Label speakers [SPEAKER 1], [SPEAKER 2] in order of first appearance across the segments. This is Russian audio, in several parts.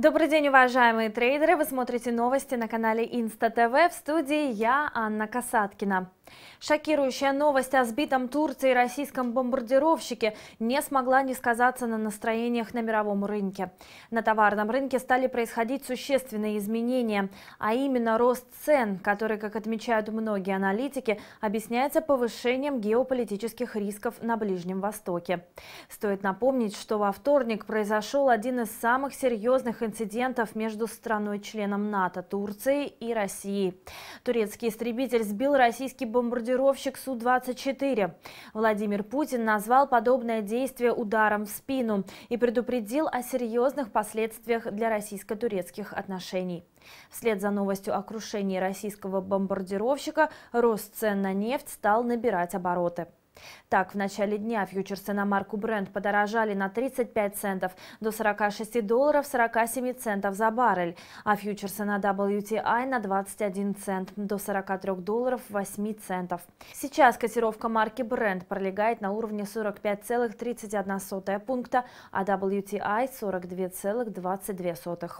[SPEAKER 1] Добрый день, уважаемые трейдеры! Вы смотрите новости на канале Инста ТВ. В студии я, Анна Касаткина. Шокирующая новость о сбитом Турции российском бомбардировщике не смогла не сказаться на настроениях на мировом рынке. На товарном рынке стали происходить существенные изменения, а именно рост цен, который, как отмечают многие аналитики, объясняется повышением геополитических рисков на Ближнем Востоке. Стоит напомнить, что во вторник произошел один из самых серьезных инцидентов между страной-членом НАТО Турцией и Россией. Турецкий истребитель сбил российский бомбардировщик бомбардировщик Су-24. Владимир Путин назвал подобное действие ударом в спину и предупредил о серьезных последствиях для российско-турецких отношений. Вслед за новостью о крушении российского бомбардировщика рост цен на нефть стал набирать обороты. Так, в начале дня фьючерсы на марку Brent подорожали на 35 центов до 46 долларов 47 центов за баррель, а фьючерсы на WTI на 21 цент до 43 долларов 8 центов. Сейчас котировка марки Brent пролегает на уровне 45,31 пункта, а WTI 42,22.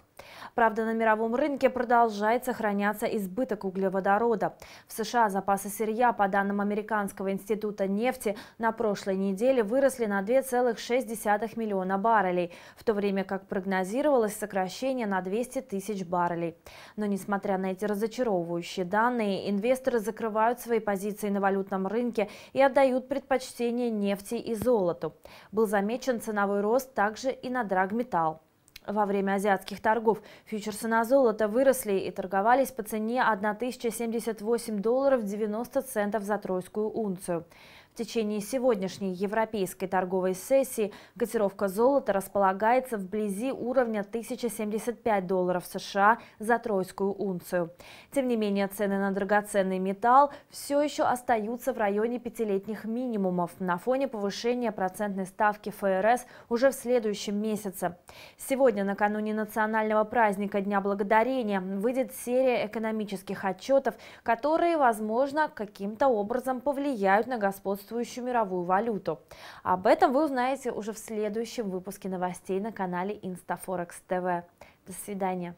[SPEAKER 1] Правда, на мировом рынке продолжает сохраняться избыток углеводорода. В США запасы сырья, по данным Американского института не нефти на прошлой неделе выросли на 2,6 миллиона баррелей, в то время как прогнозировалось сокращение на 200 тысяч баррелей. Но несмотря на эти разочаровывающие данные, инвесторы закрывают свои позиции на валютном рынке и отдают предпочтение нефти и золоту. Был замечен ценовой рост также и на драгметалл. Во время азиатских торгов фьючерсы на золото выросли и торговались по цене 1078 долларов 90 центов за тройскую унцию. В течение сегодняшней европейской торговой сессии котировка золота располагается вблизи уровня 1075 долларов США за тройскую унцию. Тем не менее, цены на драгоценный металл все еще остаются в районе пятилетних минимумов на фоне повышения процентной ставки ФРС уже в следующем месяце. Сегодня, накануне национального праздника Дня Благодарения, выйдет серия экономических отчетов, которые, возможно, каким-то образом повлияют на господство господствующую мировую валюту. Об этом вы узнаете уже в следующем выпуске новостей на канале InstaForex TV. До свидания.